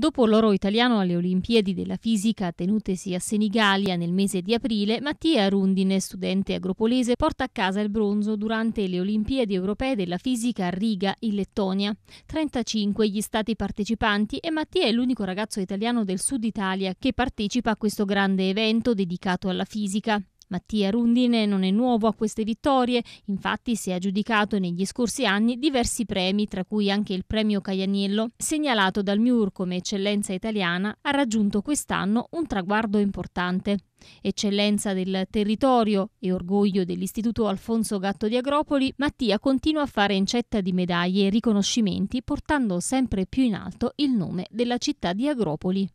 Dopo l'oro italiano alle Olimpiadi della Fisica tenutesi a Senigallia nel mese di aprile, Mattia Rundine, studente agropolese, porta a casa il bronzo durante le Olimpiadi europee della Fisica a Riga, in Lettonia. 35 gli stati partecipanti e Mattia è l'unico ragazzo italiano del sud Italia che partecipa a questo grande evento dedicato alla fisica. Mattia Rundine non è nuovo a queste vittorie, infatti si è aggiudicato negli scorsi anni diversi premi, tra cui anche il premio Caianiello, segnalato dal MIUR come eccellenza italiana, ha raggiunto quest'anno un traguardo importante. Eccellenza del territorio e orgoglio dell'Istituto Alfonso Gatto di Agropoli, Mattia continua a fare incetta di medaglie e riconoscimenti portando sempre più in alto il nome della città di Agropoli.